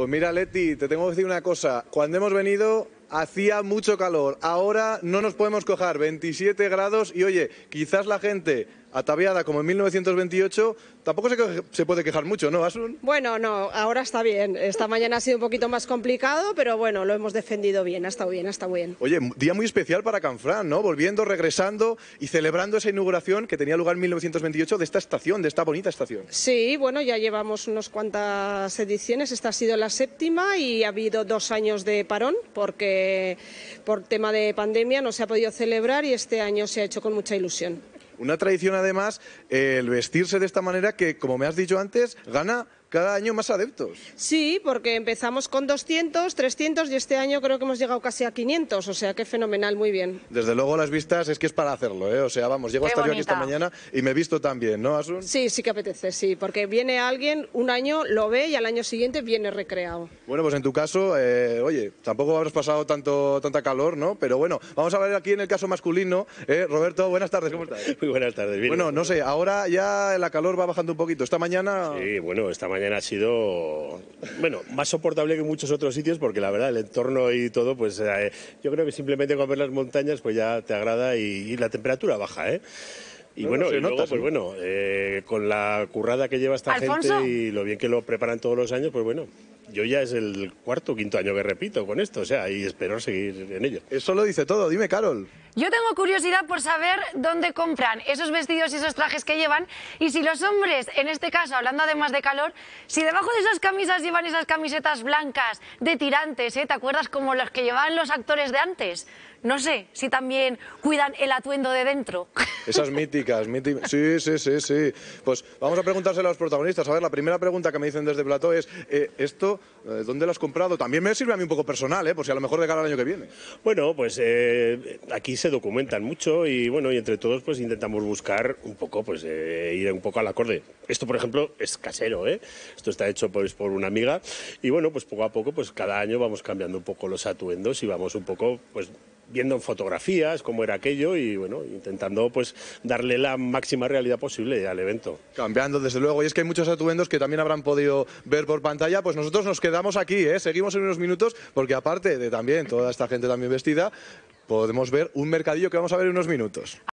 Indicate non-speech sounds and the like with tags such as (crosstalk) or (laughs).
Pues mira, Leti, te tengo que decir una cosa. Cuando hemos venido hacía mucho calor. Ahora no nos podemos cojar 27 grados y oye, quizás la gente ataviada como en 1928, tampoco se, puede quejar mucho, ¿no, Asun? Bueno, no, ahora está bien. Esta mañana ha sido un poquito más complicado, pero bueno, lo hemos defendido bien, ha estado bien, ha estado bien. Oye, día muy especial para Canfrán, ¿no? Volviendo, regresando y celebrando esa inauguración que tenía lugar en 1928 de esta estación, de esta bonita estación. Sí, bueno, ya llevamos unas cuantas ediciones, esta ha sido la séptima y ha habido dos años de parón porque por tema de pandemia no se ha podido celebrar y este año se ha hecho con mucha ilusión. Una tradición, además, el vestirse de esta manera que, como me has dicho antes, gana cada año más adeptos. Sí, porque empezamos con 200, 300 y este año creo que hemos llegado casi a 500, o sea qué fenomenal, muy bien. Desde luego las vistas es que es para hacerlo, ¿eh? o sea, vamos, llego hasta yo aquí esta mañana y me he visto también, ¿no, Asun? Sí, sí que apetece, sí, porque viene alguien, un año lo ve y al año siguiente viene recreado. Bueno, pues en tu caso, eh, oye, tampoco habrás pasado tanto, tanta calor, ¿no? Pero bueno, vamos a hablar aquí en el caso masculino. Eh, Roberto, buenas tardes, ¿cómo estás? Muy buenas tardes, bien. Bueno, no sé, ahora ya la calor va bajando un poquito, esta mañana... Sí, bueno, esta mañana ha sido, bueno, más soportable que muchos otros sitios porque la verdad el entorno y todo, pues eh, yo creo que simplemente con ver las montañas pues ya te agrada y, la temperatura baja, ¿eh? Y bueno, pues bueno, eh, con la currada que lleva esta gente y lo bien que lo preparan todos los años, pues bueno, yo ya es el cuarto o quinto año que repito con esto, o sea, y espero seguir en ello. Eso lo dice todo, dime, Carol. Yo tengo curiosidad por saber dónde compran esos vestidos y esos trajes que llevan y si los hombres, en este caso, hablando además de calor, si debajo de esas camisas llevan esas camisetas blancas de tirantes, ¿eh? ¿te acuerdas como los que llevaban los actores de antes? No sé si también cuidan el atuendo de dentro. (laughs) Esas míticas, míticas. Sí, sí, sí, sí. Pues vamos a preguntárselo a los protagonistas. A ver, la primera pregunta que me dicen desde Plató es, eh, ¿esto eh, ¿dónde lo has comprado? También me sirve a mí un poco personal, ¿eh? por si a lo mejor de cara al año que viene. Bueno, pues eh, aquí se documentan mucho y bueno, y entre todos pues intentamos buscar un poco, pues eh, ir un poco al acorde. Esto, por ejemplo, es casero, ¿eh? Esto está hecho pues por una amiga y bueno, pues poco a poco, pues cada año vamos cambiando un poco los atuendos y vamos un poco, pues viendo fotografías cómo era aquello y bueno, intentando pues darle la máxima realidad posible al evento. Cambiando desde luego, y es que hay muchos atuendos que también habrán podido ver por pantalla, pues nosotros nos quedamos aquí, ¿eh? seguimos en unos minutos, porque aparte de también toda esta gente también vestida, podemos ver un mercadillo que vamos a ver en unos minutos.